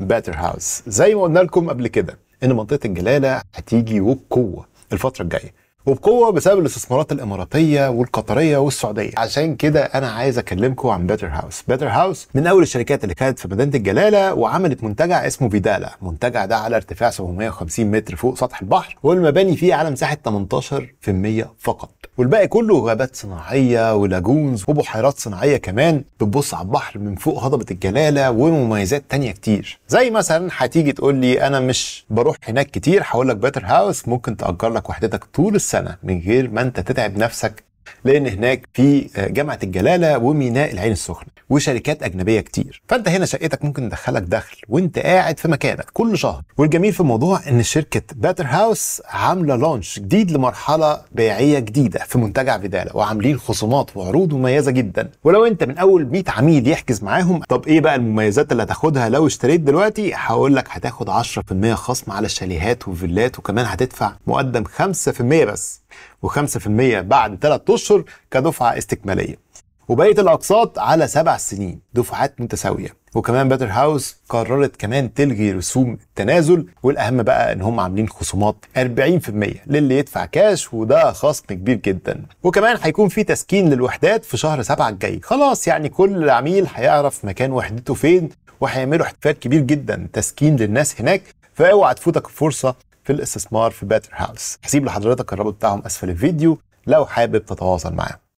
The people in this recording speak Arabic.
باتر هاوس زي ما قلنا لكم قبل كده ان منطقه الجلاله هتيجي وبقوه الفتره الجايه وبقوه بسبب الاستثمارات الاماراتيه والقطريه والسعوديه عشان كده انا عايز اكلمكم عن بيتر هاوس بيتر هاوس من اول الشركات اللي كانت في مدينه الجلاله وعملت منتجع اسمه فيدالا المنتجع ده على ارتفاع 750 متر فوق سطح البحر والمباني فيه على مساحه 18% فقط والباقي كله غابات صناعيه ولاجونز وبحيرات صناعيه كمان بتبص على البحر من فوق هضبه الجلاله ومميزات تانية كتير زي مثلا هتيجي تقول لي انا مش بروح هناك كتير هقول لك بيتر هاوس ممكن تاجر لك وحدتك طول السنه من غير ما انت تتعب نفسك لان هناك في جامعه الجلاله وميناء العين السخنه وشركات اجنبيه كتير فانت هنا شقتك ممكن تدخلك دخل وانت قاعد في مكانك كل شهر والجميل في الموضوع ان شركه باتر هاوس عامله لونش جديد لمرحله بيعيه جديده في منتجع بداله وعاملين خصومات وعروض مميزه جدا ولو انت من اول 100 عميل يحجز معاهم طب ايه بقى المميزات اللي هتاخدها لو اشتريت دلوقتي هقول لك هتاخد 10% خصم على الشاليهات وفيلات وكمان هتدفع مقدم 5% بس و5% بعد 3 اشهر كدفعه استكماليه وبقية الأقساط على سبع سنين دفعات متساوية وكمان باتر هاوس قررت كمان تلغي رسوم التنازل والاهم بقى ان هم عاملين خصومات 40% للي يدفع كاش وده خصم كبير جدا وكمان هيكون في تسكين للوحدات في شهر 7 الجاي خلاص يعني كل عميل هيعرف مكان وحدته فين وهيعملوا احتفال كبير جدا تسكين للناس هناك فاوعى تفوتك فرصه في الاستثمار في باتر هاوس هسيب لحضرتك الرابط بتاعهم اسفل الفيديو لو حابب تتواصل معاهم